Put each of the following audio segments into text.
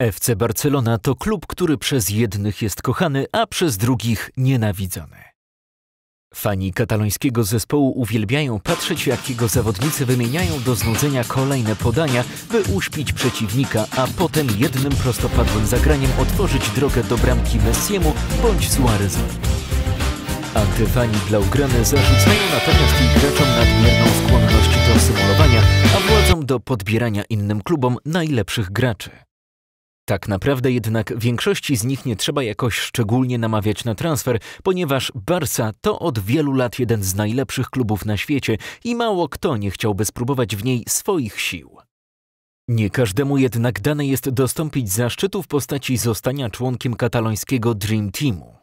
FC Barcelona to klub, który przez jednych jest kochany, a przez drugich nienawidzony. Fani katalońskiego zespołu uwielbiają patrzeć, jak jego zawodnicy wymieniają do znudzenia kolejne podania, by uśpić przeciwnika, a potem jednym prostopadłym zagraniem otworzyć drogę do bramki Messiemu bądź Suarezowi. Antyfani Blaugrany zarzucają natomiast ich graczom nadmierną skłonność do symulowania, a władzom do podbierania innym klubom najlepszych graczy. Tak naprawdę jednak większości z nich nie trzeba jakoś szczególnie namawiać na transfer, ponieważ Barca to od wielu lat jeden z najlepszych klubów na świecie i mało kto nie chciałby spróbować w niej swoich sił. Nie każdemu jednak dane jest dostąpić zaszczytu w postaci zostania członkiem katalońskiego Dream Teamu.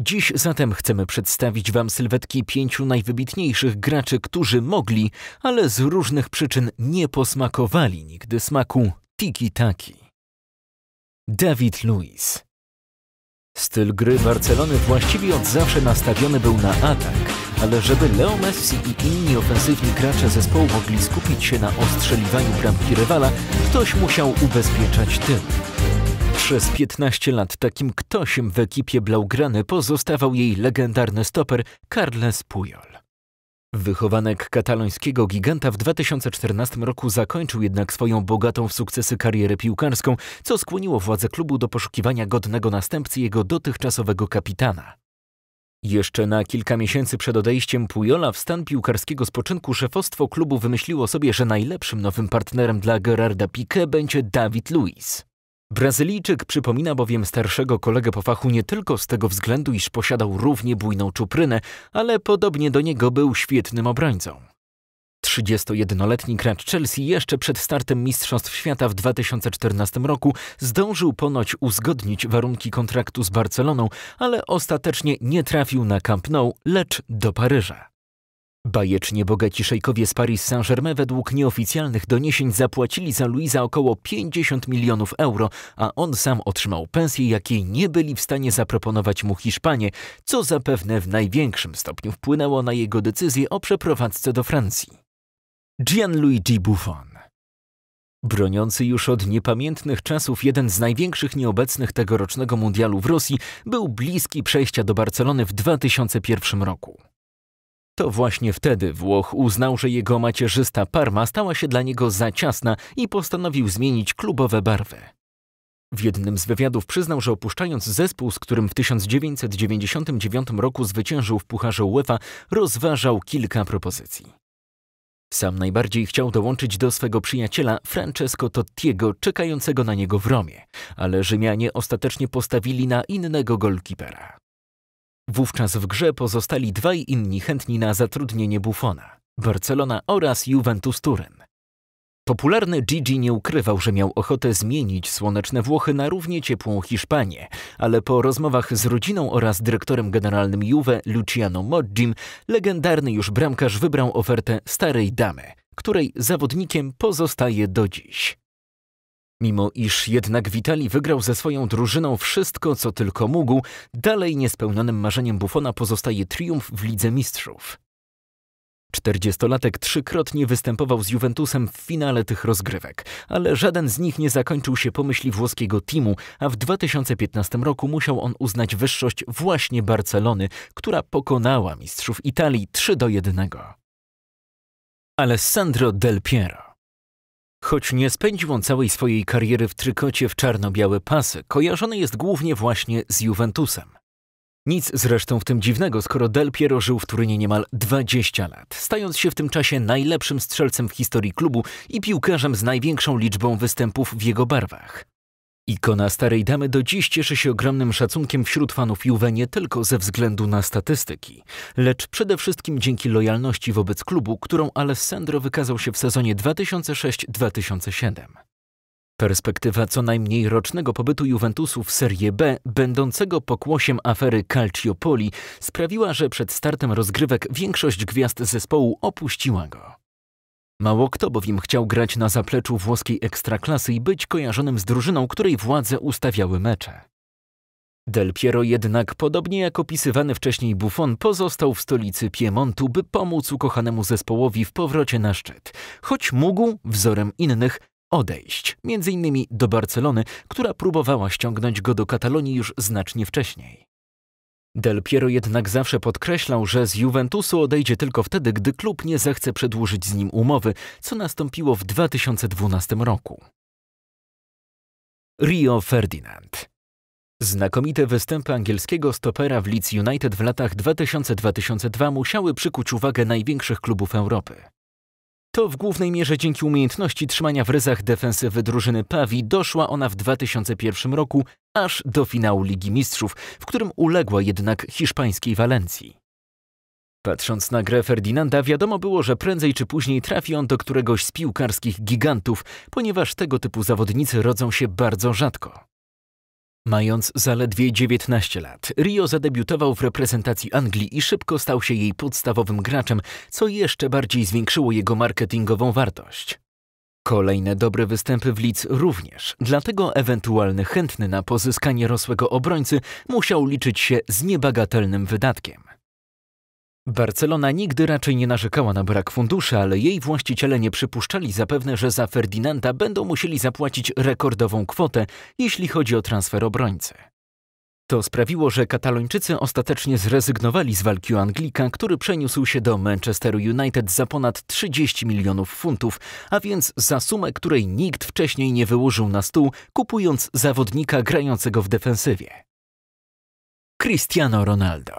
Dziś zatem chcemy przedstawić Wam sylwetki pięciu najwybitniejszych graczy, którzy mogli, ale z różnych przyczyn nie posmakowali nigdy smaku tiki-taki. David Luiz. Styl gry Barcelony właściwie od zawsze nastawiony był na atak, ale żeby Leo Messi i inni ofensywni gracze zespołu mogli skupić się na ostrzeliwaniu bramki rywala, ktoś musiał ubezpieczać tył. Przez 15 lat takim ktośem w ekipie Blaugrany pozostawał jej legendarny stoper Carles Puyol. Wychowanek katalońskiego giganta w 2014 roku zakończył jednak swoją bogatą w sukcesy karierę piłkarską, co skłoniło władze klubu do poszukiwania godnego następcy jego dotychczasowego kapitana. Jeszcze na kilka miesięcy przed odejściem Pujola w stan piłkarskiego spoczynku szefostwo klubu wymyśliło sobie, że najlepszym nowym partnerem dla Gerarda Piqué będzie David Luiz. Brazylijczyk przypomina bowiem starszego kolegę po fachu nie tylko z tego względu, iż posiadał równie bujną czuprynę, ale podobnie do niego był świetnym obrońcą. 31-letni gracz Chelsea jeszcze przed startem Mistrzostw Świata w 2014 roku zdążył ponoć uzgodnić warunki kontraktu z Barceloną, ale ostatecznie nie trafił na Camp Nou, lecz do Paryża. Bajecznie bogaci szejkowie z Paris Saint-Germain według nieoficjalnych doniesień zapłacili za Luisa około 50 milionów euro, a on sam otrzymał pensję, jakiej nie byli w stanie zaproponować mu Hiszpanie, co zapewne w największym stopniu wpłynęło na jego decyzję o przeprowadzce do Francji. Gianluigi Buffon Broniący już od niepamiętnych czasów jeden z największych nieobecnych tegorocznego mundialu w Rosji był bliski przejścia do Barcelony w 2001 roku. To właśnie wtedy Włoch uznał, że jego macierzysta Parma stała się dla niego za ciasna i postanowił zmienić klubowe barwy. W jednym z wywiadów przyznał, że opuszczając zespół, z którym w 1999 roku zwyciężył w Pucharze UEFA, rozważał kilka propozycji. Sam najbardziej chciał dołączyć do swego przyjaciela Francesco Tottiego, czekającego na niego w Romie, ale Rzymianie ostatecznie postawili na innego golkipera. Wówczas w grze pozostali dwaj inni chętni na zatrudnienie Buffona, Barcelona oraz Juventus Turyn. Popularny Gigi nie ukrywał, że miał ochotę zmienić słoneczne Włochy na równie ciepłą Hiszpanię, ale po rozmowach z rodziną oraz dyrektorem generalnym Juve Luciano Moggim, legendarny już bramkarz wybrał ofertę starej damy, której zawodnikiem pozostaje do dziś. Mimo iż jednak Witali wygrał ze swoją drużyną wszystko, co tylko mógł, dalej niespełnionym marzeniem Buffona pozostaje triumf w Lidze Mistrzów. Czterdziestolatek trzykrotnie występował z Juventusem w finale tych rozgrywek, ale żaden z nich nie zakończył się po myśli włoskiego teamu, a w 2015 roku musiał on uznać wyższość właśnie Barcelony, która pokonała mistrzów Italii 3 do 1. Alessandro Del Piero Choć nie spędził on całej swojej kariery w trykocie w czarno-białe pasy, kojarzony jest głównie właśnie z Juventusem. Nic zresztą w tym dziwnego, skoro Del Piero żył w Turynie niemal 20 lat, stając się w tym czasie najlepszym strzelcem w historii klubu i piłkarzem z największą liczbą występów w jego barwach. Ikona Starej Damy do dziś cieszy się ogromnym szacunkiem wśród fanów Juve nie tylko ze względu na statystyki, lecz przede wszystkim dzięki lojalności wobec klubu, którą Alessandro wykazał się w sezonie 2006-2007. Perspektywa co najmniej rocznego pobytu Juventusu w Serie B, będącego pokłosiem afery Calciopoli, sprawiła, że przed startem rozgrywek większość gwiazd zespołu opuściła go. Mało kto bowiem chciał grać na zapleczu włoskiej ekstraklasy i być kojarzonym z drużyną, której władze ustawiały mecze. Del Piero jednak, podobnie jak opisywany wcześniej Buffon, pozostał w stolicy Piemontu, by pomóc ukochanemu zespołowi w powrocie na szczyt, choć mógł, wzorem innych, odejść, między innymi do Barcelony, która próbowała ściągnąć go do Katalonii już znacznie wcześniej. Del Piero jednak zawsze podkreślał, że z Juventusu odejdzie tylko wtedy, gdy klub nie zechce przedłużyć z nim umowy, co nastąpiło w 2012 roku. Rio Ferdinand Znakomite występy angielskiego stopera w Leeds United w latach 2000-2002 musiały przykuć uwagę największych klubów Europy. To w głównej mierze dzięki umiejętności trzymania w ryzach defensywy drużyny Pawi doszła ona w 2001 roku aż do finału Ligi Mistrzów, w którym uległa jednak hiszpańskiej Walencji. Patrząc na grę Ferdinanda, wiadomo było, że prędzej czy później trafi on do któregoś z piłkarskich gigantów, ponieważ tego typu zawodnicy rodzą się bardzo rzadko. Mając zaledwie 19 lat, Rio zadebiutował w reprezentacji Anglii i szybko stał się jej podstawowym graczem, co jeszcze bardziej zwiększyło jego marketingową wartość. Kolejne dobre występy w lidz również, dlatego ewentualny chętny na pozyskanie rosłego obrońcy musiał liczyć się z niebagatelnym wydatkiem. Barcelona nigdy raczej nie narzekała na brak funduszy, ale jej właściciele nie przypuszczali zapewne, że za Ferdinanda będą musieli zapłacić rekordową kwotę, jeśli chodzi o transfer obrońcy. To sprawiło, że Katalończycy ostatecznie zrezygnowali z walki o Anglika, który przeniósł się do Manchesteru United za ponad 30 milionów funtów, a więc za sumę, której nikt wcześniej nie wyłożył na stół, kupując zawodnika grającego w defensywie. Cristiano Ronaldo.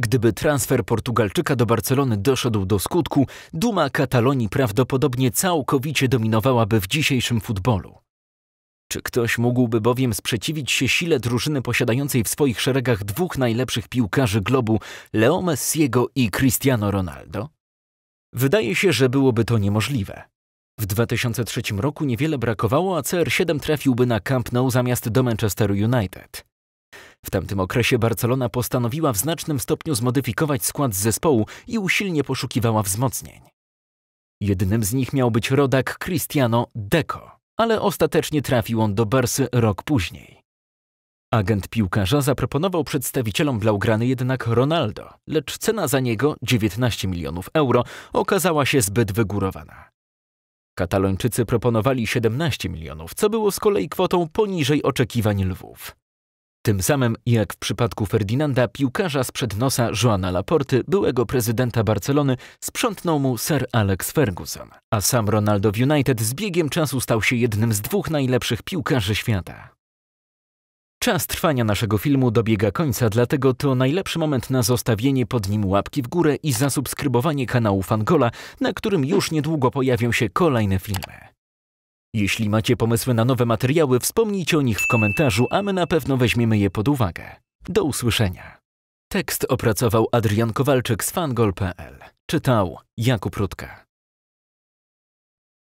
Gdyby transfer Portugalczyka do Barcelony doszedł do skutku, duma Katalonii prawdopodobnie całkowicie dominowałaby w dzisiejszym futbolu. Czy ktoś mógłby bowiem sprzeciwić się sile drużyny posiadającej w swoich szeregach dwóch najlepszych piłkarzy globu, Leo Messiego i Cristiano Ronaldo? Wydaje się, że byłoby to niemożliwe. W 2003 roku niewiele brakowało, a CR7 trafiłby na Camp Nou zamiast do Manchester United. W tamtym okresie Barcelona postanowiła w znacznym stopniu zmodyfikować skład zespołu i usilnie poszukiwała wzmocnień. Jednym z nich miał być rodak Cristiano Deco ale ostatecznie trafił on do Bersy rok później. Agent piłkarza zaproponował przedstawicielom Blaugrany jednak Ronaldo, lecz cena za niego, 19 milionów euro, okazała się zbyt wygórowana. Katalończycy proponowali 17 milionów, co było z kolei kwotą poniżej oczekiwań Lwów. Tym samym, jak w przypadku Ferdynanda, piłkarza sprzed nosa Joana Laporty, byłego prezydenta Barcelony, sprzątnął mu Sir Alex Ferguson. A sam Ronaldo w United z biegiem czasu stał się jednym z dwóch najlepszych piłkarzy świata. Czas trwania naszego filmu dobiega końca, dlatego to najlepszy moment na zostawienie pod nim łapki w górę i zasubskrybowanie kanału Fangola, na którym już niedługo pojawią się kolejne filmy. Jeśli macie pomysły na nowe materiały, wspomnijcie o nich w komentarzu, a my na pewno weźmiemy je pod uwagę. Do usłyszenia. Tekst opracował Adrian Kowalczyk z fangol.pl. Czytał Jakub Rutka.